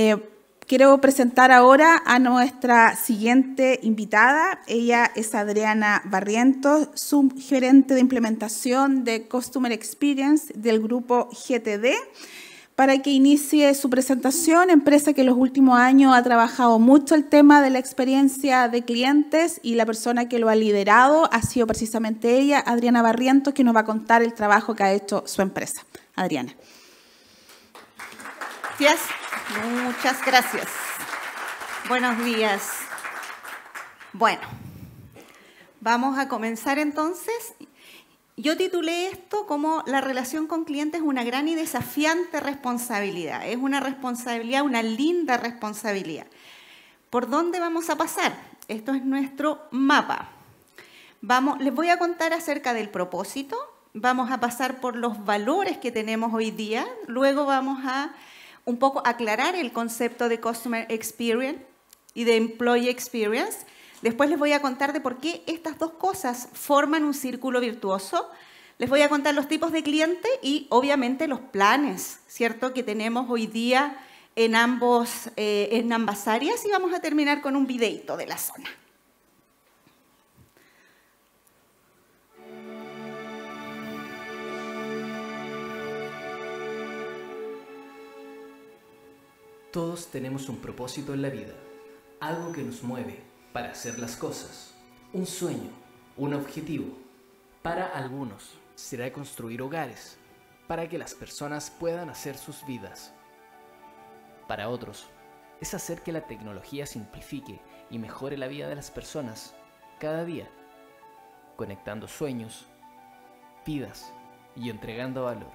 Eh, quiero presentar ahora a nuestra siguiente invitada. Ella es Adriana Barrientos, gerente de implementación de Customer Experience del grupo GTD para que inicie su presentación, empresa que en los últimos años ha trabajado mucho el tema de la experiencia de clientes y la persona que lo ha liderado ha sido precisamente ella, Adriana Barrientos, que nos va a contar el trabajo que ha hecho su empresa. Adriana. Gracias. Muchas gracias. Buenos días. Bueno, vamos a comenzar entonces. Yo titulé esto como la relación con clientes es una gran y desafiante responsabilidad. Es una responsabilidad, una linda responsabilidad. ¿Por dónde vamos a pasar? Esto es nuestro mapa. Vamos, les voy a contar acerca del propósito, vamos a pasar por los valores que tenemos hoy día, luego vamos a un poco aclarar el concepto de Customer Experience y de Employee Experience. Después les voy a contar de por qué estas dos cosas forman un círculo virtuoso. Les voy a contar los tipos de cliente y obviamente los planes, ¿cierto?, que tenemos hoy día en, ambos, eh, en ambas áreas y vamos a terminar con un videito de la zona. Todos tenemos un propósito en la vida, algo que nos mueve para hacer las cosas, un sueño, un objetivo. Para algunos será construir hogares, para que las personas puedan hacer sus vidas. Para otros es hacer que la tecnología simplifique y mejore la vida de las personas cada día, conectando sueños, vidas y entregando valor.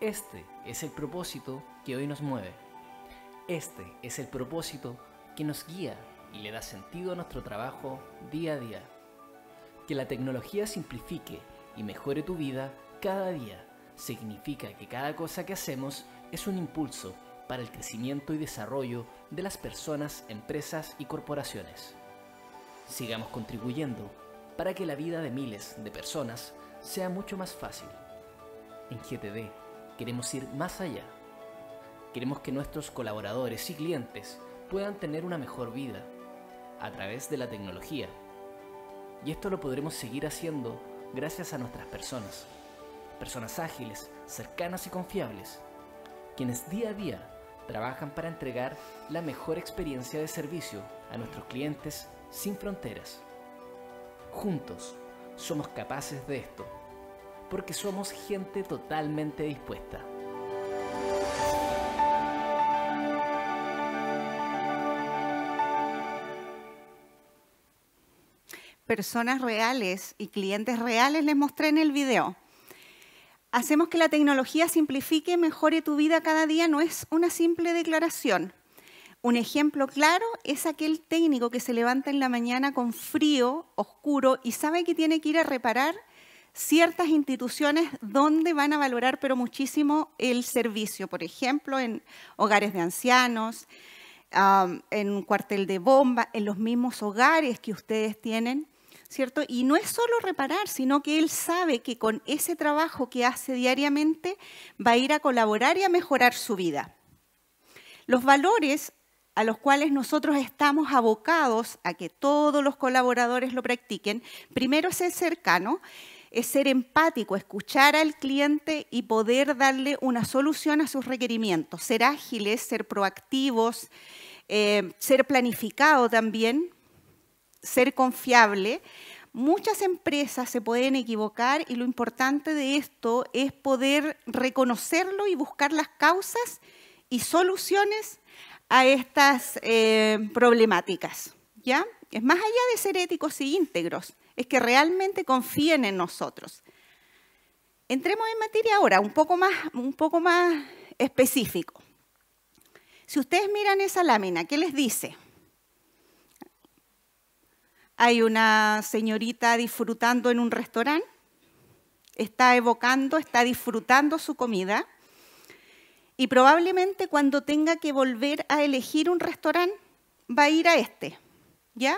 Este es el propósito que hoy nos mueve. Este es el propósito que nos guía y le da sentido a nuestro trabajo día a día. Que la tecnología simplifique y mejore tu vida cada día significa que cada cosa que hacemos es un impulso para el crecimiento y desarrollo de las personas, empresas y corporaciones. Sigamos contribuyendo para que la vida de miles de personas sea mucho más fácil. En GTD queremos ir más allá Queremos que nuestros colaboradores y clientes puedan tener una mejor vida a través de la tecnología. Y esto lo podremos seguir haciendo gracias a nuestras personas. Personas ágiles, cercanas y confiables, quienes día a día trabajan para entregar la mejor experiencia de servicio a nuestros clientes sin fronteras. Juntos somos capaces de esto, porque somos gente totalmente dispuesta. personas reales y clientes reales les mostré en el video. Hacemos que la tecnología simplifique y mejore tu vida cada día no es una simple declaración. Un ejemplo claro es aquel técnico que se levanta en la mañana con frío, oscuro y sabe que tiene que ir a reparar ciertas instituciones donde van a valorar pero muchísimo el servicio, por ejemplo, en hogares de ancianos, en un cuartel de bomba, en los mismos hogares que ustedes tienen. Y no es solo reparar, sino que él sabe que con ese trabajo que hace diariamente va a ir a colaborar y a mejorar su vida. Los valores a los cuales nosotros estamos abocados a que todos los colaboradores lo practiquen, primero es ser cercano, es ser empático, escuchar al cliente y poder darle una solución a sus requerimientos, ser ágiles, ser proactivos, eh, ser planificado también, ser confiable, muchas empresas se pueden equivocar y lo importante de esto es poder reconocerlo y buscar las causas y soluciones a estas eh, problemáticas. ¿ya? Es más allá de ser éticos e íntegros, es que realmente confíen en nosotros. Entremos en materia ahora, un poco más, un poco más específico. Si ustedes miran esa lámina, ¿qué les dice? Hay una señorita disfrutando en un restaurante, está evocando, está disfrutando su comida y probablemente cuando tenga que volver a elegir un restaurante va a ir a este, ¿ya?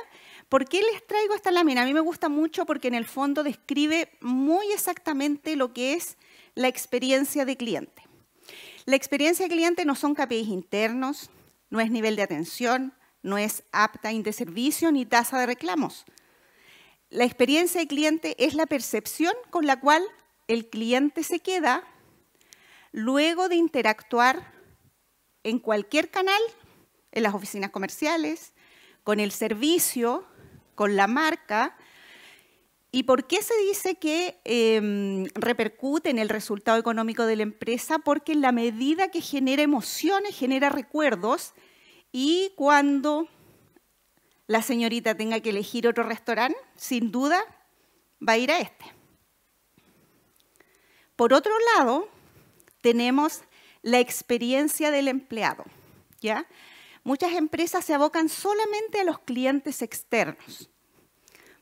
¿Por qué les traigo esta lámina? A mí me gusta mucho porque en el fondo describe muy exactamente lo que es la experiencia de cliente. La experiencia de cliente no son KPIs internos, no es nivel de atención, no es apta de servicio ni tasa de reclamos. La experiencia del cliente es la percepción con la cual el cliente se queda luego de interactuar en cualquier canal, en las oficinas comerciales, con el servicio, con la marca. ¿Y por qué se dice que em, repercute en el resultado económico de la empresa? Porque en la medida que genera emociones, genera recuerdos y cuando la señorita tenga que elegir otro restaurante, sin duda va a ir a este. Por otro lado, tenemos la experiencia del empleado. ¿ya? Muchas empresas se abocan solamente a los clientes externos,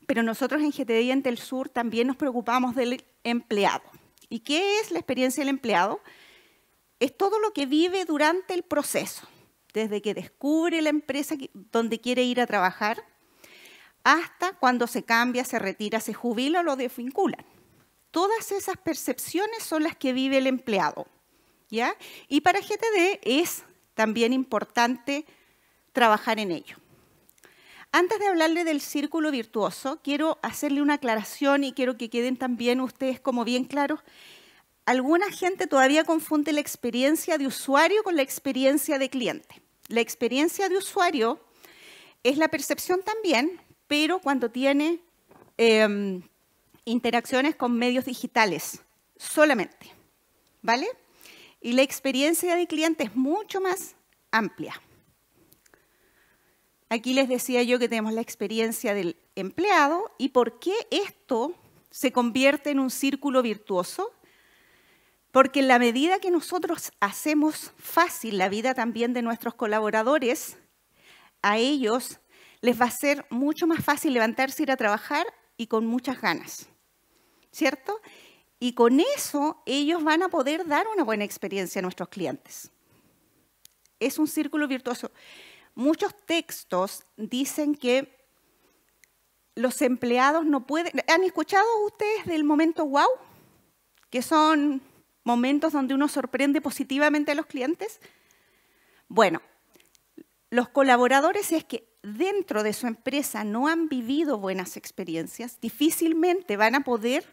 pero nosotros en GTD el Sur también nos preocupamos del empleado. ¿Y qué es la experiencia del empleado? Es todo lo que vive durante el proceso desde que descubre la empresa donde quiere ir a trabajar hasta cuando se cambia, se retira, se jubila o lo desvinculan. Todas esas percepciones son las que vive el empleado. ¿ya? Y para GTD es también importante trabajar en ello. Antes de hablarle del círculo virtuoso, quiero hacerle una aclaración y quiero que queden también ustedes como bien claros. Alguna gente todavía confunde la experiencia de usuario con la experiencia de cliente. La experiencia de usuario es la percepción también, pero cuando tiene em, interacciones con medios digitales solamente. ¿Vale? Y la experiencia de cliente es mucho más amplia. Aquí les decía yo que tenemos la experiencia del empleado y por qué esto se convierte en un círculo virtuoso porque en la medida que nosotros hacemos fácil la vida también de nuestros colaboradores, a ellos les va a ser mucho más fácil levantarse, ir a trabajar y con muchas ganas, ¿cierto? Y con eso ellos van a poder dar una buena experiencia a nuestros clientes. Es un círculo virtuoso. Muchos textos dicen que los empleados no pueden... ¿Han escuchado ustedes del momento wow? Que son momentos donde uno sorprende positivamente a los clientes? Bueno, los colaboradores es que dentro de su empresa no han vivido buenas experiencias, difícilmente van a poder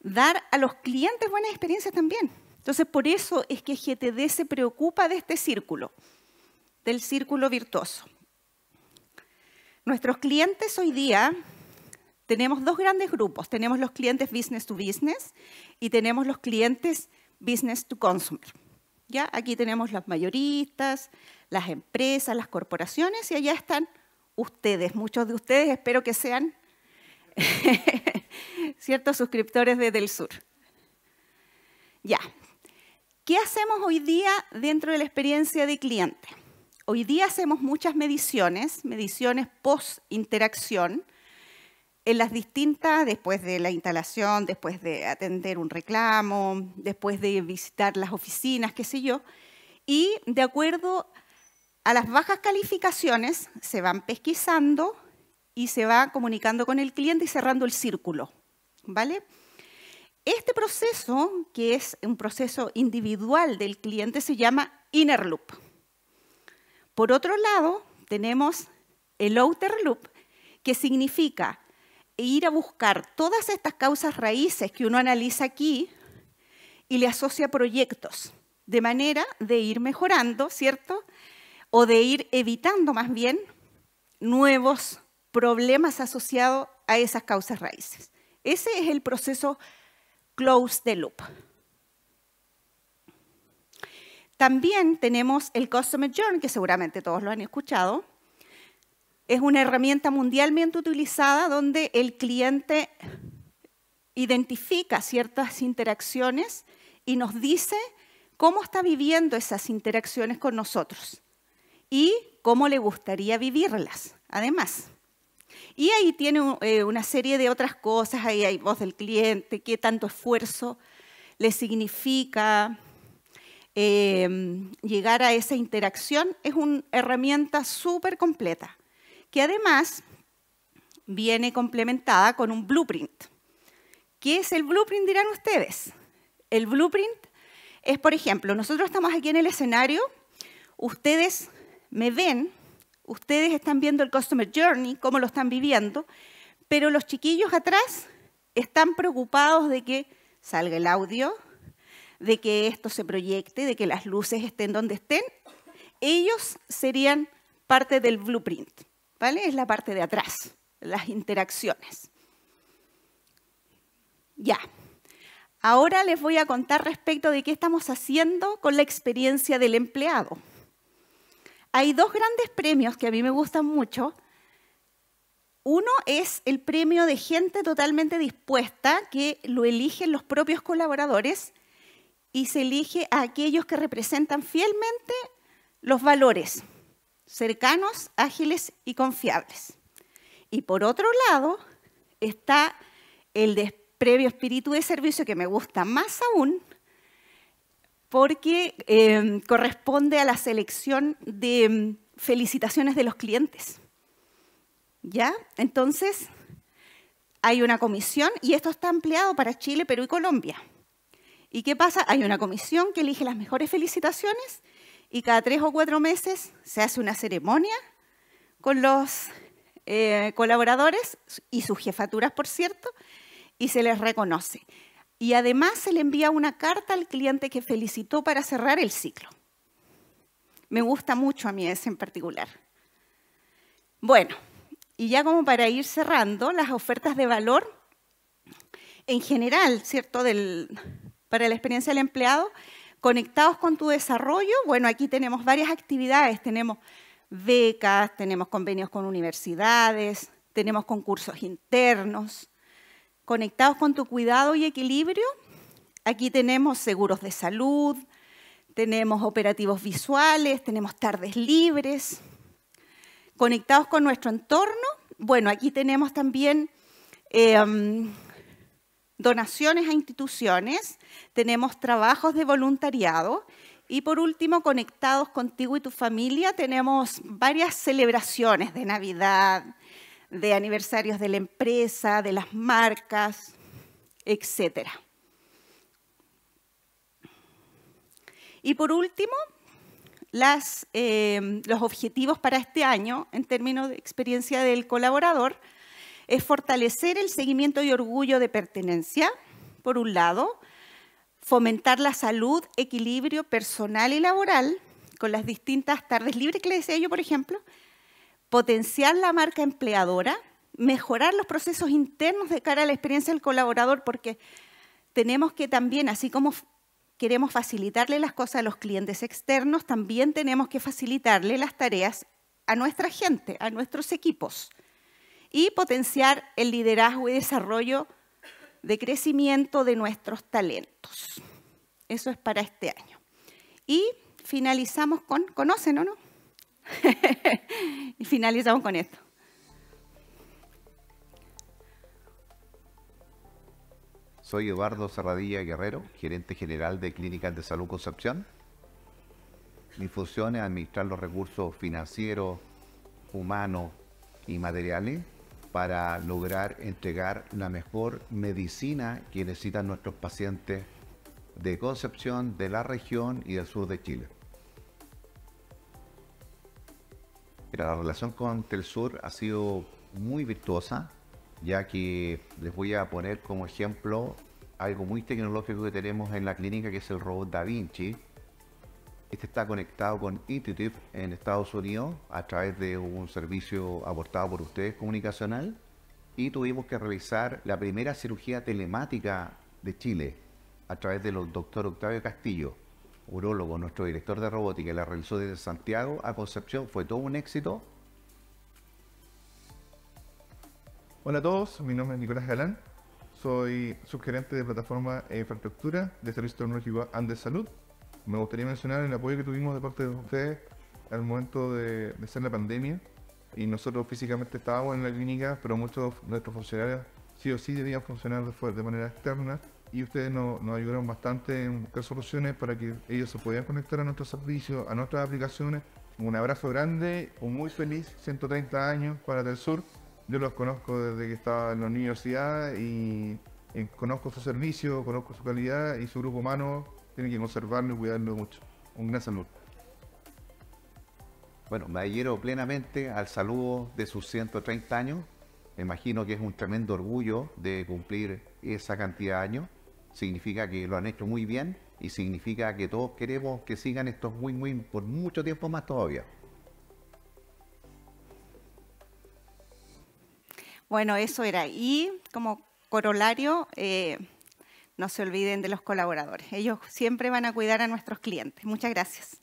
dar a los clientes buenas experiencias también. Entonces, por eso es que GTD se preocupa de este círculo, del círculo virtuoso. Nuestros clientes hoy día tenemos dos grandes grupos. Tenemos los clientes business to business y tenemos los clientes business to consumer. ¿Ya? Aquí tenemos los mayoristas, las empresas, las corporaciones y allá están ustedes, muchos de ustedes, espero que sean ciertos suscriptores de Del Sur. Ya. ¿Qué hacemos hoy día dentro de la experiencia de cliente? Hoy día hacemos muchas mediciones, mediciones post-interacción, en las distintas, después de la instalación, después de atender un reclamo, después de visitar las oficinas, qué sé yo, y de acuerdo a las bajas calificaciones se van pesquisando y se va comunicando con el cliente y cerrando el círculo, ¿vale? Este proceso, que es un proceso individual del cliente, se llama inner loop. Por otro lado, tenemos el outer loop, que significa e ir a buscar todas estas causas raíces que uno analiza aquí y le asocia proyectos, de manera de ir mejorando, ¿cierto? O de ir evitando más bien nuevos problemas asociados a esas causas raíces. Ese es el proceso close the loop. También tenemos el Customer Journey, que seguramente todos lo han escuchado, es una herramienta mundialmente utilizada donde el cliente identifica ciertas interacciones y nos dice cómo está viviendo esas interacciones con nosotros y cómo le gustaría vivirlas, además. Y ahí tiene eh, una serie de otras cosas, ahí hay voz del cliente, qué tanto esfuerzo le significa eh, llegar a esa interacción. Es una herramienta súper completa que además viene complementada con un blueprint. ¿Qué es el blueprint, dirán ustedes? El blueprint es, por ejemplo, nosotros estamos aquí en el escenario, ustedes me ven, ustedes están viendo el Customer Journey, cómo lo están viviendo, pero los chiquillos atrás están preocupados de que salga el audio, de que esto se proyecte, de que las luces estén donde estén. Ellos serían parte del blueprint. Es la parte de atrás, las interacciones. Ya. Ahora les voy a contar respecto de qué estamos haciendo con la experiencia del empleado. Hay dos grandes premios que a mí me gustan mucho. Uno es el premio de gente totalmente dispuesta, que lo eligen los propios colaboradores y se elige a aquellos que representan fielmente los valores cercanos, ágiles y confiables. Y por otro lado está el de espíritu de servicio que me gusta más aún porque em, corresponde a la selección de em, felicitaciones de los clientes. ¿Ya? Entonces, hay una comisión y esto está ampliado para Chile, Perú y Colombia. ¿Y qué pasa? Hay una comisión que elige las mejores felicitaciones y cada tres o cuatro meses se hace una ceremonia con los eh, colaboradores y sus jefaturas, por cierto, y se les reconoce. Y además se le envía una carta al cliente que felicitó para cerrar el ciclo. Me gusta mucho a mí ese en particular. Bueno, y ya como para ir cerrando, las ofertas de valor en general, ¿cierto?, Del, para la experiencia del empleado, Conectados con tu desarrollo, bueno, aquí tenemos varias actividades. Tenemos becas, tenemos convenios con universidades, tenemos concursos internos. Conectados con tu cuidado y equilibrio, aquí tenemos seguros de salud, tenemos operativos visuales, tenemos tardes libres. Conectados con nuestro entorno, bueno, aquí tenemos también... Em, donaciones a instituciones, tenemos trabajos de voluntariado y por último, conectados contigo y tu familia, tenemos varias celebraciones de Navidad, de aniversarios de la empresa, de las marcas, etc. Y por último, eh, los objetivos para este año en términos de experiencia del colaborador es fortalecer el seguimiento y orgullo de pertenencia, por un lado, fomentar la salud, equilibrio personal y laboral, con las distintas tardes libres que les decía yo, por ejemplo, potenciar la marca empleadora, mejorar los procesos internos de cara a la experiencia del colaborador, porque tenemos que también, así como queremos facilitarle las cosas a los clientes externos, también tenemos que facilitarle las tareas a nuestra gente, a nuestros equipos y potenciar el liderazgo y desarrollo de crecimiento de nuestros talentos. Eso es para este año. Y finalizamos con, ¿conocen o no? y finalizamos con esto. Soy Eduardo Serradilla Guerrero, gerente general de Clínicas de Salud Concepción. Mi función es administrar los recursos financieros, humanos y materiales para lograr entregar la mejor medicina que necesitan nuestros pacientes de Concepción, de la región y del sur de Chile. la relación con Telsur ha sido muy virtuosa, ya que les voy a poner como ejemplo algo muy tecnológico que tenemos en la clínica, que es el robot Da Vinci, este está conectado con Intuitive en Estados Unidos a través de un servicio aportado por ustedes comunicacional y tuvimos que revisar la primera cirugía telemática de Chile a través del doctor Octavio Castillo, urólogo, nuestro director de robótica, la realizó desde Santiago a Concepción. Fue todo un éxito. Hola a todos, mi nombre es Nicolás Galán, soy subgerente de plataforma e infraestructura de servicios tecnológicos Andes Salud me gustaría mencionar el apoyo que tuvimos de parte de ustedes al momento de, ser la pandemia. Y nosotros físicamente estábamos en la clínica, pero muchos de nuestros funcionarios sí o sí debían funcionar de, de manera externa. Y ustedes nos, ayudaron bastante en buscar soluciones para que ellos se pudieran conectar a nuestros servicios, a nuestras aplicaciones. Un abrazo grande, un muy feliz 130 años para Sur. Yo los conozco desde que estaba en la universidad y, y conozco su servicio, conozco su calidad y su grupo humano tienen que conservarlo y cuidarnos mucho. Un gran saludo. Bueno, me adhiero plenamente al saludo de sus 130 años. Me imagino que es un tremendo orgullo de cumplir esa cantidad de años. Significa que lo han hecho muy bien y significa que todos queremos que sigan estos win-win por mucho tiempo más todavía. Bueno, eso era. Y como corolario, eh, no se olviden de los colaboradores. Ellos siempre van a cuidar a nuestros clientes. Muchas gracias.